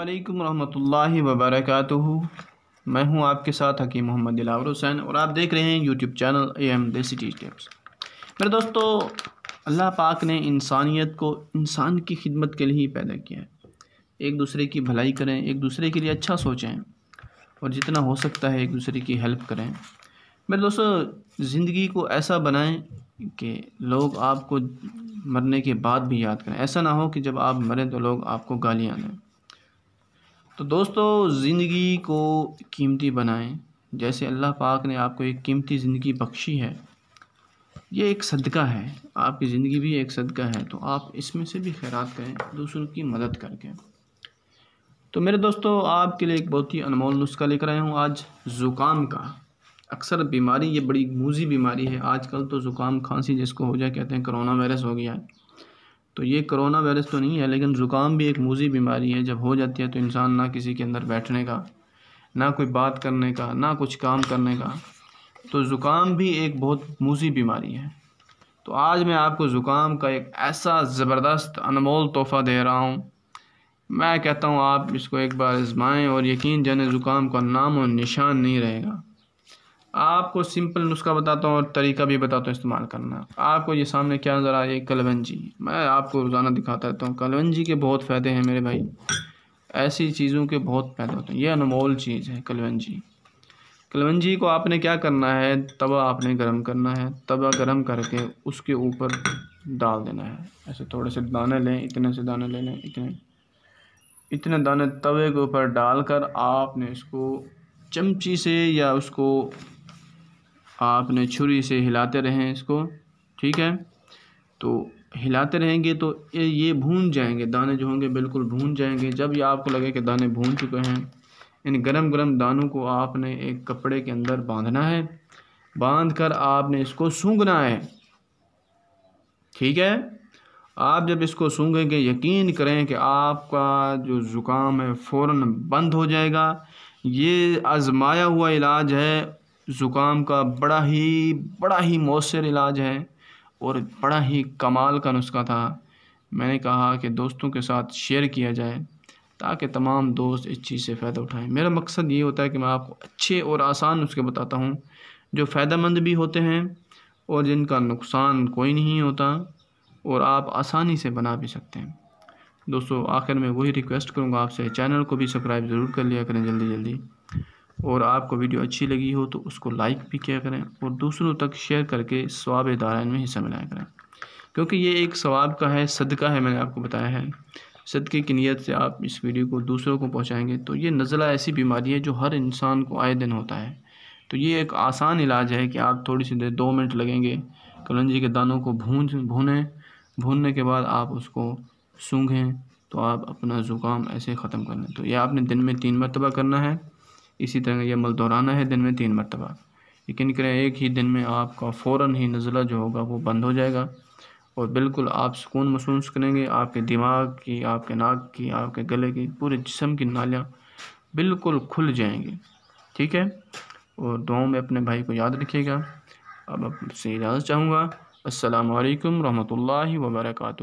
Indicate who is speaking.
Speaker 1: अल्लाम वरहमतुल्लाहि वबरकातुहू मैं हूं आपके साथ हकीम मोहम्मद दिलावर हुसैन और आप देख रहे हैं YouTube channel A M Desi T tips मेरे दोस्तों अल्लाह पाक ने इंसानियत को इंसान की खिदमत के लिए ही पैदा किया है एक दूसरे की भलाई करें एक दूसरे के लिए अच्छा सोचें और जितना हो सकता है एक दूसरे की हेल्प करें मेरे दोस्तों ज़िंदगी को ऐसा बनाएँ कि लोग आपको मरने के बाद भी याद करें ऐसा ना हो कि जब आप मरें तो लोग आपको गालियाँ दें तो दोस्तों ज़िंदगी को कीमती बनाएं जैसे अल्लाह पाक ने आपको एक कीमती ज़िंदगी बख्शी है ये एक सदका है आपकी ज़िंदगी भी एक सदका है तो आप इसमें से भी खैरात करें दूसरों की मदद करके तो मेरे दोस्तों आपके लिए एक बहुत ही अनमोल नुस्खा लेकर आया हूँ आज ज़ुकाम का अक्सर बीमारी ये बड़ी मूजी बीमारी है आजकल तो ज़ुकाम खांसी जिसको हो जाए कहते हैं करोना वायरस हो गया है तो ये कोरोना वायरस तो नहीं है लेकिन ज़ुकाम भी एक मूजी बीमारी है जब हो जाती है तो इंसान ना किसी के अंदर बैठने का ना कोई बात करने का ना कुछ काम करने का तो ज़ुकाम भी एक बहुत मूजी बीमारी है तो आज मैं आपको ज़ुकाम का एक ऐसा ज़बरदस्त अनमोल तोहफ़ा दे रहा हूँ मैं कहता हूँ आप इसको एक बार आजमाएँ और यकीन जाने ज़ुकाम का नाम और निशान नहीं रहेगा आपको सिंपल नुस्खा बताता हूँ और तरीका भी बताता हूँ इस्तेमाल करना आपको ये सामने क्या नज़र आए कलवंजी मैं आपको रोज़ाना दिखाता रहता हूँ कलवंजी के बहुत फ़ायदे हैं मेरे भाई ऐसी चीज़ों के बहुत फ़ायदे होते हैं ये अनमोल चीज़ है कलवंजी कलवंजी को आपने क्या करना है तवा आपने गर्म करना है तवा गर्म करके उसके ऊपर डाल देना है ऐसे थोड़े से दाने लें इतने से दाने ले लें इतने इतने दाने तवे के ऊपर डालकर आपने इसको चमची से या उसको आपने छुरी से हिलाते रहें इसको ठीक है तो हिलाते रहेंगे तो ये भून जाएंगे दाने जो होंगे बिल्कुल भून जाएंगे जब ये आपको लगे कि दाने भून चुके हैं इन गरम गरम दानों को आपने एक कपड़े के अंदर बांधना है बांध कर आपने इसको सूंघना है ठीक है आप जब इसको सूंघेंगे यकीन करें कि आपका जो ज़ुकाम है फ़ौर बंद हो जाएगा ये आजमाया हुआ इलाज है ज़ुकाम का बड़ा ही बड़ा ही मौसर इलाज है और बड़ा ही कमाल का नुस्खा था मैंने कहा कि दोस्तों के साथ शेयर किया जाए ताकि तमाम दोस्त इस चीज़ से फ़ायदा उठाएं मेरा मकसद ये होता है कि मैं आपको अच्छे और आसान नुस्खे बताता हूँ जो फ़ायदेमंद भी होते हैं और जिनका नुकसान कोई नहीं होता और आप आसानी से बना भी सकते हैं दोस्तों आखिर में वही रिक्वेस्ट करूँगा आपसे चैनल को भी सब्सक्राइब ज़रूर कर लिया करें जल्दी जल्दी और आपको वीडियो अच्छी लगी हो तो उसको लाइक भी किया करें और दूसरों तक शेयर करके स्वाब दारायन में हिस्सा मिलाया करें क्योंकि ये एक स्वाब का है सदका है मैंने आपको बताया है सदक़े की नीयत से आप इस वीडियो को दूसरों को पहुँचाएँगे तो ये नज़ला ऐसी बीमारी है जो हर इंसान को आए दिन होता है तो ये एक आसान इलाज है कि आप थोड़ी सी देर दो मिनट लगेंगे कलंजी के दानों को भून भूनें भूनने के बाद आप उसको सूंघें तो आप अपना ज़ुकाम ऐसे ख़त्म कर लें तो ये आपने दिन में तीन मरतबा करना है इसी तरह यह अमल दोहराना है दिन में तीन मरतबा यकीन करें एक ही दिन में आपका फ़ौर ही नज़ला जो होगा वो बंद हो जाएगा और बिल्कुल आप सुकून महसूस करेंगे आपके दिमाग की आपके नाक की आपके गले की पूरे जिसम की नालियाँ बिल्कुल खुल जाएंगी ठीक है और दुआओं में अपने भाई को याद रखिएगा अब आपसे इजाज़त चाहूँगा असलकम वरहमल वर्का